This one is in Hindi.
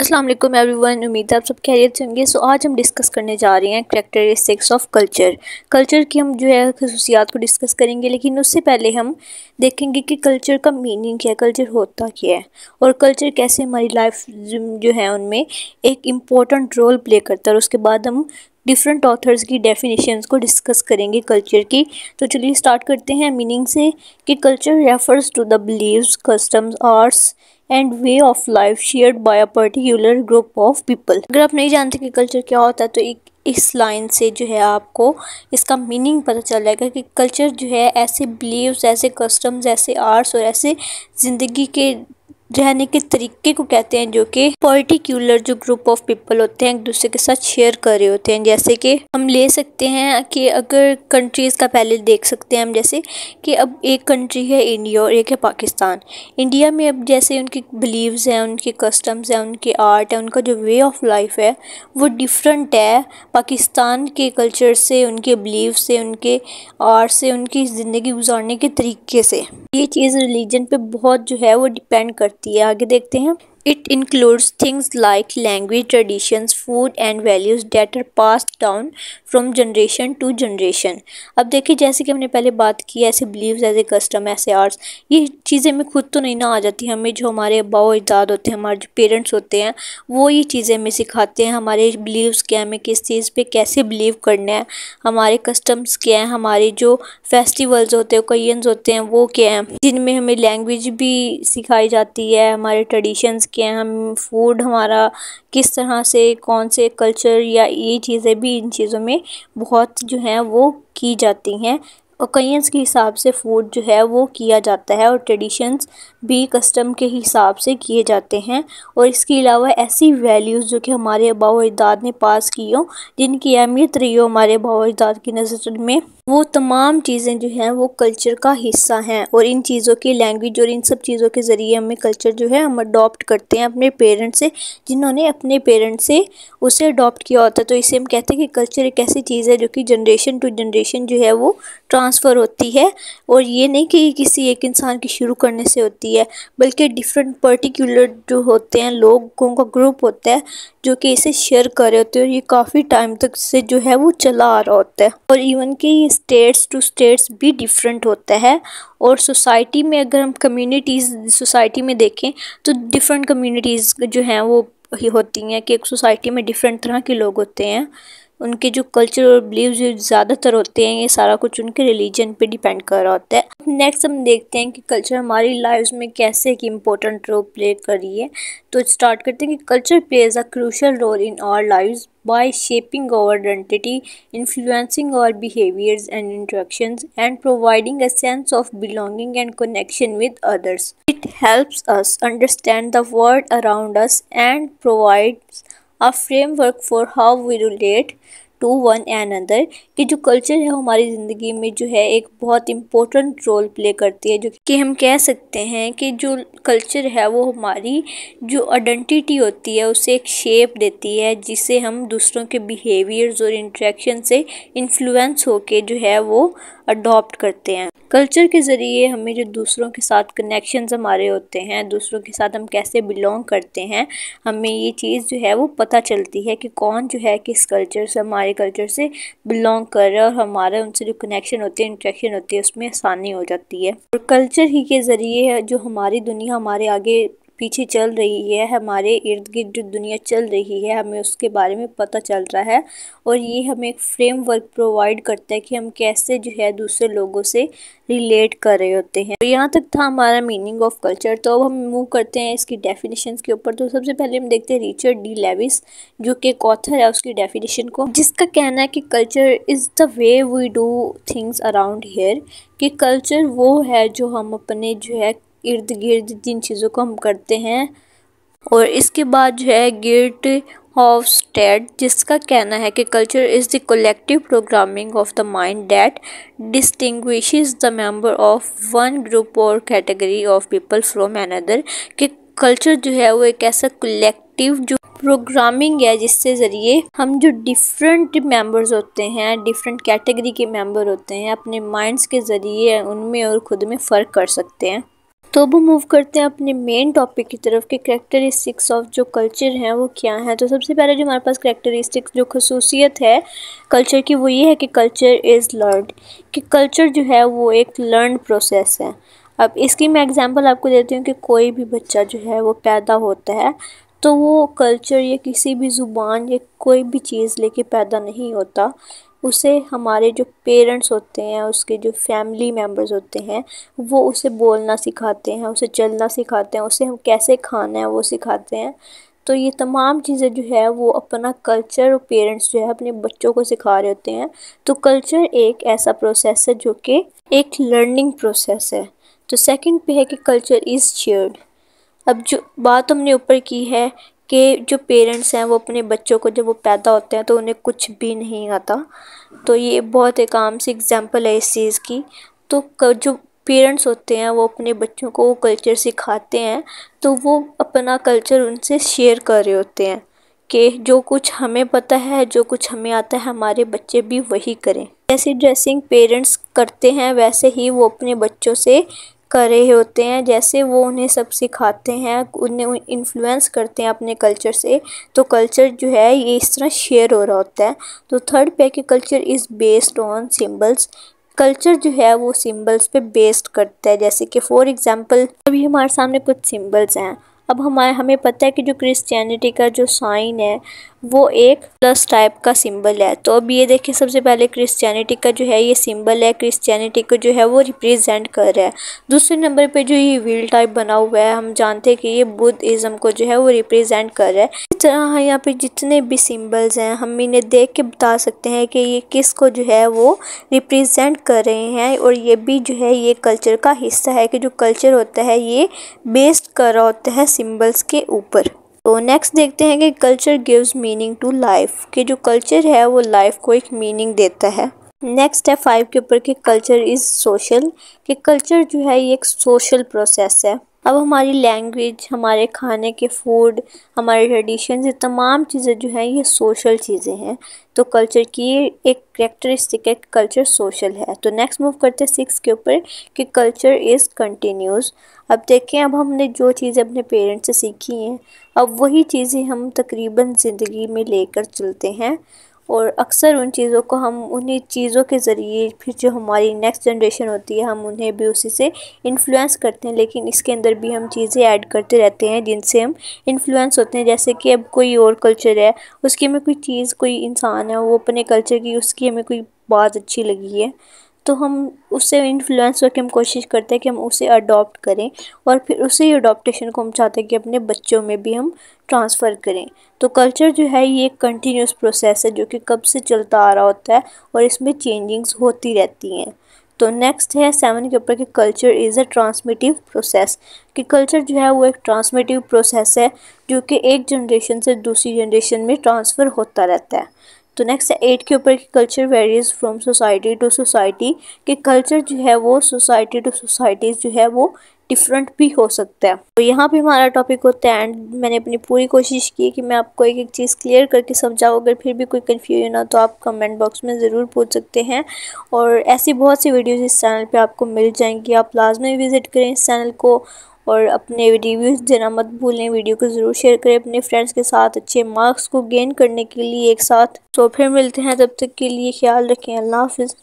असलम एवरी वन उम्मीद है आप सब खैरियत से होंगे सो आज हम डिस्कस करने जा रहे हैं करेक्टरिस्टिक्स ऑफ कल्चर कल्चर की हम जो है खसूसियात को डिस्कस करेंगे लेकिन उससे पहले हम देखेंगे कि कल्चर का मीनिंग क्या है कल्चर होता क्या है और कल्चर कैसे हमारी लाइफ जो है उनमें एक इम्पॉर्टेंट रोल प्ले करता है और उसके बाद हम डिफरेंट ऑथर्स की डेफ़िनेशन को डिस्कस करेंगे कल्चर की तो चलिए स्टार्ट करते हैं मीनिंग से कि culture refers to the believe customs arts and way of life share by a particular group of people अगर आप नहीं जानते कि कल्चर क्या होता है तो एक इस लाइन से जो है आपको इसका मीनिंग पता चल जाएगा कि कल्चर जो है ऐसे बिलीव्स ऐसे कस्टम्स ऐसे आर्ट्स और ऐसे ज़िंदगी के रहने के तरीके को कहते हैं जो कि पर्टिकुलर जो ग्रुप ऑफ पीपल होते हैं एक दूसरे के साथ शेयर कर रहे होते हैं जैसे कि हम ले सकते हैं कि अगर कंट्रीज़ का पहले देख सकते हैं हम जैसे कि अब एक कंट्री है इंडिया और एक है पाकिस्तान इंडिया में अब जैसे उनकी बिलीव्स हैं उनके कस्टम्स हैं उनके आर्ट है उनका जो वे ऑफ लाइफ है वो डिफरेंट है पाकिस्तान के कल्चर से उनके बिलीव से उनके आर्ट से उनकी ज़िंदगी गुजारने के तरीके से ये चीज़ रिलीजन पर बहुत जो है वो डिपेंड करती सकती है आगे देखते हैं It includes things like language, traditions, food and values that are passed down from generation to generation. अब देखिए जैसे कि हमने पहले बात की ऐसे बिलीव एज ए कस्टम ऐसे आर्ट्स ये चीज़ें हमें खुद तो नहीं ना आ जाती हमें जो हमारे अबाव अजदाद होते हैं हमारे जो पेरेंट्स होते हैं वो ये चीज़ें हमें सिखाते हैं हमारे बिलीव्स क्या हमें किस चीज़ पर कैसे बिलीव करना है हमारे कस्टम्स क्या हैं हमारे जो फेस्टिवल्स होते हैं ओकेजन्स होते हैं वो क्या हैं जिनमें हमें लैंग्वेज भी सिखाई जाती है हमारे ट्रेडिशंस कि हम फूड हमारा किस तरह से कौन से कल्चर या ये चीज़ें भी इन चीज़ों में बहुत जो हैं वो की जाती हैं ओकेजन्स के हिसाब से फूड जो है वो किया जाता है और ट्रेडिशंस भी कस्टम के हिसाब से किए जाते हैं और इसके अलावा ऐसी वैल्यूज़ जो कि हमारे अबाव अजदाद ने पास की हो जिनकी अहमियत रही हो हमारे अबाव अजदाद की नज़र में वो तमाम चीज़ें जो हैं वो कल्चर का हिस्सा हैं और इन चीज़ों की लैंग्वेज और इन सब चीज़ों के ज़रिए हमें कल्चर जो है हम अडोप्ट करते हैं अपने पेरेंट्स से जिन्होंने अपने पेरेंट्स से उसे अडॉप्ट किया होता है तो इसे हम कहते हैं कि कल्चर एक ऐसी चीज़ है जो कि जनरेशन टू जनरेशन जो है वो ट्रांसफ़र होती है और ये नहीं कि किसी एक इंसान की शुरू करने से होती है बल्कि डिफरेंट पर्टिकुलर जो होते हैं लोगों का ग्रुप होता है जो कि इसे शेयर कर रहे होते हैं और ये काफ़ी टाइम तक से जो है वो चला आ रहा होता है और इवन कि ये स्टेट्स टू स्टेट्स भी डिफरेंट होता है और सोसाइटी में अगर हम कम्युनिटीज़ सोसाइटी में देखें तो डिफरेंट कम्युनिटीज़ जो हैं वो होती हैं कि एक सोसाइटी में डिफरेंट तरह के लोग होते हैं उनके जो कल्चर और बिलीव ज़्यादातर होते हैं ये सारा कुछ उनके रिलीजन पे डिपेंड कर रहा होता है नेक्स्ट हम देखते हैं कि कल्चर हमारी लाइफ में कैसे एक इम्पोर्टेंट रोल प्ले कर रही है तो स्टार्ट करते हैं कि culture plays a crucial role in our life by shaping our identity influencing our behaviours and interaction and providing a sense of belonging and connection with others it helps us understand the world around us and provides a framework for how we relate to one an another कि जो कल्चर है हमारी ज़िंदगी में जो है एक बहुत इम्पोर्टेंट रोल प्ले करती है जो कि हम कह सकते हैं कि जो कल्चर है वो हमारी जो आइडेंटिटी होती है उसे एक शेप देती है जिसे हम दूसरों के बिहेवियर्स और इंट्रैक्शन से इन्फ्लुएंस होके जो है वो अडॉप्ट करते हैं कल्चर के ज़रिए हमें जो दूसरों के साथ कनेक्शंस हमारे होते हैं दूसरों के साथ हम कैसे बिलोंग करते हैं हमें ये चीज़ जो है वो पता चलती है कि कौन जो है किस कल्चर से हमारे कल्चर से बिलोंग कर रहा है और हमारा उनसे जो कनेक्शन होते हैं इंट्रैक्शन होती है उसमें आसानी हो जाती है और कल्चर ही के ज़रिए जो हमारी दुनिया हमारे आगे पीछे चल रही है हमारे इर्द गिर्द जो दुनिया चल रही है हमें उसके बारे में पता चल रहा है और ये हमें एक फ्रेमवर्क प्रोवाइड करता है कि हम कैसे जो है दूसरे लोगों से रिलेट कर रहे होते हैं तो यहाँ तक था हमारा मीनिंग ऑफ कल्चर तो अब हम मूव करते हैं इसकी डेफिनेशन के ऊपर तो सबसे पहले हम देखते हैं रिचर्ड डी लेविस जो कि एक ऑथर है उसकी डेफिनेशन को जिसका कहना है कि culture is the way we do things around here कि कल्चर वो है जो हम अपने जो है इर्द गिर्द जिन चीज़ों को हम करते हैं और इसके बाद जो है गिर्ट ऑफ स्टेट जिसका कहना है कि culture is the collective programming of the mind that distinguish the member of one group और category of people from another कि कल्चर जो है वो एक ऐसा कलेक्टिव जो प्रोग्रामिंग है जिससे ज़रिए हम जो डिफरेंट मेंबर्स होते हैं डिफरेंट कैटेगरी के मेंबर होते हैं अपने माइंड्स के ज़रिए उनमें और ख़ुद में फ़र्क कर सकते हैं तो अब मूव करते हैं अपने मेन टॉपिक की तरफ कि करेक्टरिस्टिक्स ऑफ जो कल्चर हैं वो क्या हैं तो सबसे पहले जो हमारे पास करेक्टरिस्टिक्स जो खसूसियत है कल्चर की वो ये है कि कल्चर इज़ लर्न कि कल्चर जो है वो एक लर्न प्रोसेस है अब इसकी मैं एग्जांपल आपको देती हूँ कि कोई भी बच्चा जो है वो पैदा होता है तो वो कल्चर या किसी भी ज़ुबान या कोई भी चीज़ लेके पैदा नहीं होता उसे हमारे जो पेरेंट्स होते हैं उसके जो फैमिली मेम्बर्स होते हैं वो उसे बोलना सिखाते हैं उसे चलना सिखाते हैं उसे हम कैसे खाना है वो सिखाते हैं तो ये तमाम चीज़ें जो है वो अपना कल्चर और पेरेंट्स जो है अपने बच्चों को सिखा रहे होते हैं तो कल्चर एक ऐसा प्रोसेस है जो कि एक लर्निंग प्रोसेस है तो सेकंड पे है कि कल्चर इज़ शेयर्ड अब जो बात हमने ऊपर की है के जो पेरेंट्स हैं वो अपने बच्चों को जब वो पैदा होते हैं तो उन्हें कुछ भी नहीं आता तो ये बहुत एक आम सी एग्ज़ाम्पल है इस चीज़ की तो जो पेरेंट्स होते हैं वो अपने बच्चों को वो कल्चर सिखाते हैं तो वो अपना कल्चर उनसे शेयर कर रहे होते हैं कि जो कुछ हमें पता है जो कुछ हमें आता है हमारे बच्चे भी वही करें जैसी ड्रेसिंग पेरेंट्स करते हैं वैसे ही वो अपने बच्चों से कर रहे होते हैं जैसे वो उन्हें सब सिखाते हैं उन्हें इन्फ्लुएंस करते हैं अपने कल्चर से तो कल्चर जो है ये इस तरह शेयर हो रहा होता है तो थर्ड पे कि culture is based on symbols culture जो है वो सिंबल्स पे बेस्ड करता है जैसे कि फॉर एग्जांपल अभी हमारे सामने कुछ सिंबल्स हैं अब हमारे हमें पता है कि जो क्रिश्चियनिटी का जो साइन है वो एक प्लस टाइप का सिंबल है तो अब ये देखिए सबसे पहले क्रिश्चियनिटी का जो है ये सिंबल है क्रिश्चियनिटी को जो है वो रिप्रेजेंट कर रहा है दूसरे नंबर पे जो ये व्हील टाइप बना हुआ है हम जानते हैं कि ये बुद्ध इज़म को जो है वो रिप्रेजेंट कर रहा है इस तरह यहाँ पे जितने भी सिंबल्स हैं हम इन्हें देख के बता सकते हैं कि ये किस को जो है वो रिप्रेजेंट कर रहे हैं और ये भी जो है ये कल्चर का हिस्सा है कि जो कल्चर होता है ये बेस्ड कर रहा होता है सिम्बल्स के ऊपर तो नेक्स्ट देखते हैं कि culture gives meaning to life कि जो कल्चर है वो लाइफ को एक मीनिंग देता है नेक्स्ट है फाइव के ऊपर कि कल्चर इज़ सोशल कि कल्चर जो है ये एक सोशल प्रोसेस है अब हमारी लैंग्वेज हमारे खाने के फूड हमारे ट्रेडिशन ये तमाम चीज़ें जो हैं ये सोशल चीज़ें हैं तो कल्चर की एक करेक्टरिस्टिक है कल्चर सोशल है तो नेक्स्ट मूव करते हैं सिक्स के ऊपर कि कल्चर इज़ कंटिन्यूस अब देखें अब हमने जो चीज़ें अपने पेरेंट्स से सीखी हैं अब वही चीज़ें हम तकरीबन ज़िंदगी में लेकर चलते हैं और अक्सर उन चीज़ों को हम उन्हीं चीज़ों के ज़रिए फिर जो हमारी नेक्स्ट जनरेशन होती है हम उन्हें भी उसी से इन्फ्लुएंस करते हैं लेकिन इसके अंदर भी हम चीज़ें ऐड करते रहते हैं जिनसे हम इन्फ्लुएंस होते हैं जैसे कि अब कोई और कल्चर है उसकी हमें कोई चीज़ कोई इंसान है वो अपने कल्चर की उसकी हमें कोई बात अच्छी लगी है तो हम उससे इन्फ्लुएंस होकर हम कोशिश करते हैं कि हम उसे अडॉप्ट करें और फिर उसी अडोप्टेशन को हम चाहते हैं कि अपने बच्चों में भी हम ट्रांसफ़र करें तो कल्चर जो है ये एक कंटिन्यूस प्रोसेस है जो कि कब से चलता आ रहा होता है और इसमें चेंजिंग्स होती रहती हैं तो नेक्स्ट है सेवन के ऊपर कि culture is a transmitive process कि कल्चर जो है वो एक ट्रांसमिटिव प्रोसेस है जो कि एक जनरेशन से दूसरी जनरेशन में ट्रांसफ़र होता रहता है तो नेक्स्ट है एट के ऊपर कि culture varies from society to society कि कल्चर जो है वो सोसाइटी टू सोसाइटी जो है वो डिफरेंट भी हो सकता है तो यहाँ पे हमारा टॉपिक होता है एंड मैंने अपनी पूरी कोशिश की कि मैं आपको एक एक चीज़ क्लियर करके समझाऊँ अगर फिर भी कोई कन्फ्यूजन हो तो आप कमेंट बॉक्स में ज़रूर पूछ सकते हैं और ऐसी बहुत सी वीडियोज़ इस चैनल पर आपको मिल जाएंगी आप लाजमी विज़िट करें इस चैनल को और अपने रिव्यूज़ देना मत भूलें वीडियो को ज़रूर शेयर करें अपने फ्रेंड्स के साथ अच्छे मार्क्स को गेन करने के लिए एक साथ तो फिर मिलते हैं तब तक के लिए ख्याल रखें अल्लाह हाफिज़